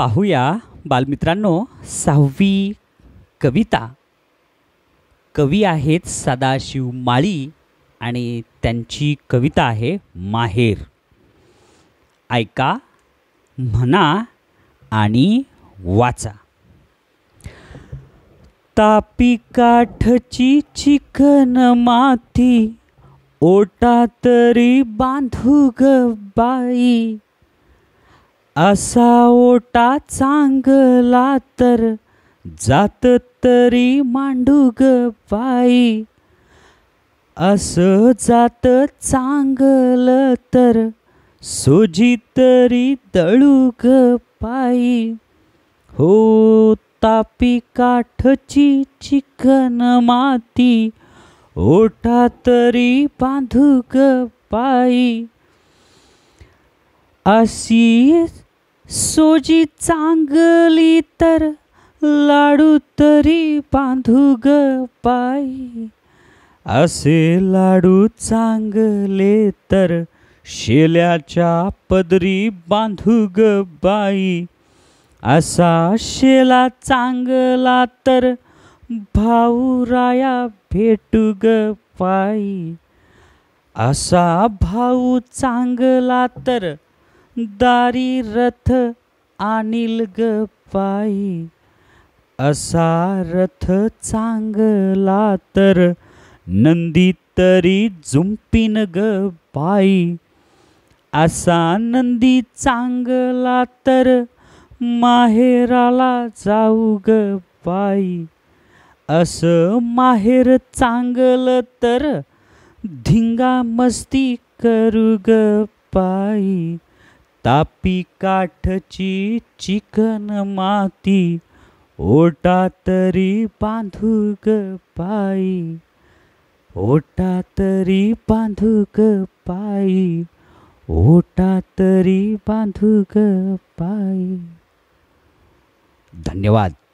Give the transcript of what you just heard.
पाहूया बालमित्रांनो सहावी कविता कवी आहेत सदाशिव माळी आणि त्यांची कविता आहे माहेर ऐका म्हणा आणि वाचा तापी काठची चिकन माती ओटा तरी बांधू ग असा ओटा चांगला तर जात तरी मांडूग बाई अस जात चांगलं तर सोजी तरी दळूग पायी हो तापी काठची चिकन माती ओटा तरी बांधूग पायी अशी सोजी चांगली तर लाडू तरी बांधू ग पायी असे लाडू चांगले तर शेल्याच्या पदरी बांधू ग बाई असा शेला चांगला तर भाऊराया भेटू ग पायी असा भाऊ चांगला तर दारी रथ आणील ग असा रथ चांगला तर नंदी तरी झुंपिन ग पायी असा नंदी चांगला तर माहेराला जाऊ ग पायी असं माहेर चांगलं तर धिंगा मस्ती करू ग तापी काठची चिकन माती ओटा तरी बांधू ग पायी ओटा तरी बांधू ग पायी ओटा तरी बांधू पायी धन्यवाद